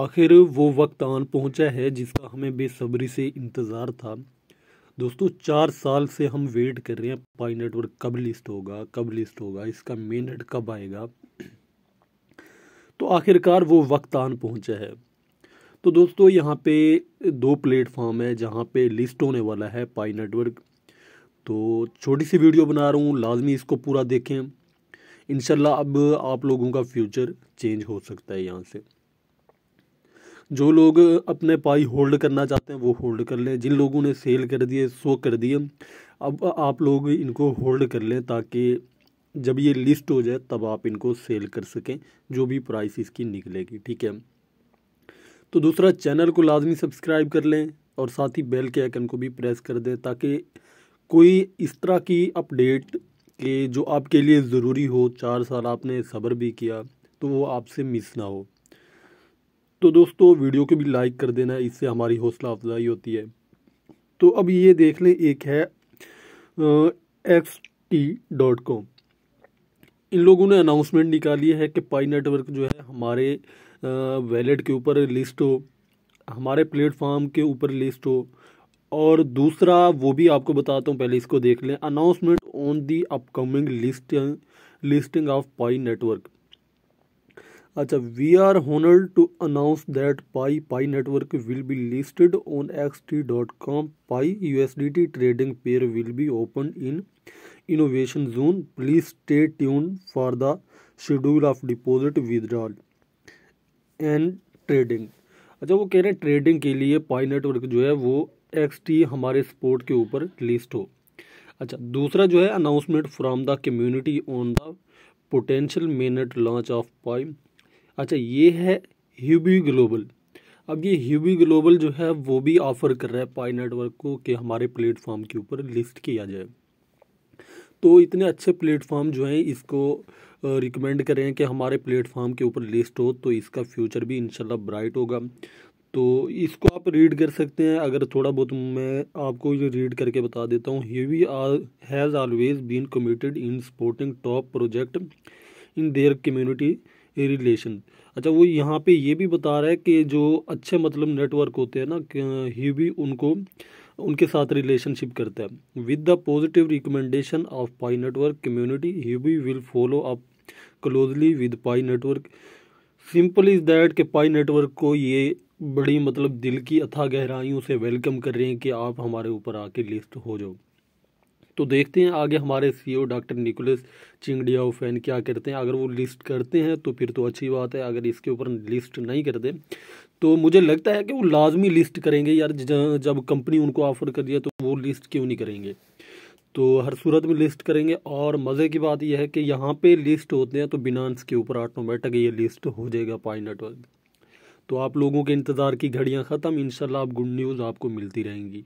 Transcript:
आखिर वो वक्त आन पहुंचा है जिसका हमें बेसब्री से इंतज़ार था दोस्तों चार साल से हम वेट कर रहे हैं पाई नेटवर्क कब लिस्ट होगा कब लिस्ट होगा इसका मेन हेड कब आएगा तो आखिरकार वो वक्त आन पहुंचा है तो दोस्तों यहाँ पे दो प्लेटफॉर्म है जहाँ पे लिस्ट होने वाला है पाई नेटवर्क तो छोटी सी वीडियो बना रहा हूँ लाजमी इसको पूरा देखें इनशाला अब आप लोगों का फ्यूचर चेंज हो सकता है यहाँ से जो लोग अपने पाई होल्ड करना चाहते हैं वो होल्ड कर लें जिन लोगों ने सेल कर दिए सो कर दिए अब आप लोग इनको होल्ड कर लें ताकि जब ये लिस्ट हो जाए तब आप इनको सेल कर सकें जो भी प्राइस इसकी निकलेगी ठीक है तो दूसरा चैनल को लाजमी सब्सक्राइब कर लें और साथ ही बेल के आइकन को भी प्रेस कर दें ताकि कोई इस तरह की अपडेट के जो आपके लिए ज़रूरी हो चार साल आपने सब्र भी किया तो वो आपसे मिस ना हो तो दोस्तों वीडियो को भी लाइक कर देना इससे हमारी हौसला अफजाई होती है तो अब ये देख लें एक है एक्स टी डॉट कॉम इन लोगों ने अनाउंसमेंट निकाली है कि पाई नेटवर्क जो है हमारे वैलेट के ऊपर लिस्ट हो हमारे प्लेटफॉर्म के ऊपर लिस्ट हो और दूसरा वो भी आपको बताता हूँ पहले इसको देख लें announcement on the upcoming list listing of Pi network अच्छा we are honour to announce that Pi Pi network will be listed on X T dot com Pi U S D T trading pair will be open in innovation zone please stay tune for the schedule of deposit withdrawal and trading अच्छा वो कह रहे हैं trading के लिए पाई network जो है वो एक्स टी हमारे स्पोर्ट के ऊपर लिस्ट हो अच्छा दूसरा जो है announcement from the community on the potential mainnet launch of Pi अच्छा ये है ह्यूबी ग्लोबल अब ये ह्यूबी ग्लोबल जो है वो भी ऑफ़र कर रहा है पाई नेटवर्क को कि हमारे प्लेटफॉर्म के ऊपर लिस्ट किया जाए तो इतने अच्छे प्लेटफॉर्म जो हैं इसको रिकमेंड करें कि हमारे प्लेटफॉर्म के ऊपर लिस्ट हो तो इसका फ्यूचर भी इनशाला ब्राइट होगा तो इसको आप रीड कर सकते हैं अगर थोड़ा बहुत मैं आपको ये रीड करके बता देता हूँ हीवी has always been committed in supporting top project in their community relation अच्छा वो यहाँ पे ये भी बता रहा है कि जो अच्छे मतलब नेटवर्क होते हैं ना ही भी उनको उनके साथ रिलेशनशिप करता है with the positive recommendation of Pi network community he भी will follow up closely with Pi network simple is that के पाई नेटवर्क को ये बड़ी मतलब दिल की अथा गहराइयों से वेलकम कर रहे हैं कि आप हमारे ऊपर आके लिस्ट हो जाओ तो देखते हैं आगे हमारे CEO e doctor Nicolas Chengdiao Fan क्या करते हैं अगर वो लिस्ट करते हैं तो फिर तो अच्छी बात है अगर इसके ऊपर लिस्ट नहीं करते तो मुझे लगता है कि वो लाजमी लिस्ट करेंगे यार जब कंपनी उनको ऑफर कर दिया तो वो लिस्ट क्यों नहीं करेंगे तो हर सूरत में लिस्ट करेंगे और मज़े की बात यह है कि यहाँ पे लिस्ट होते हैं तो बिनांस के ऊपर ऑटोमेटिक ये लिस्ट हो जाएगा पाई नेटवर्क तो आप लोगों के इंतज़ार की घड़ियाँ ख़त्म इन आप गुड न्यूज़ आपको मिलती रहेंगी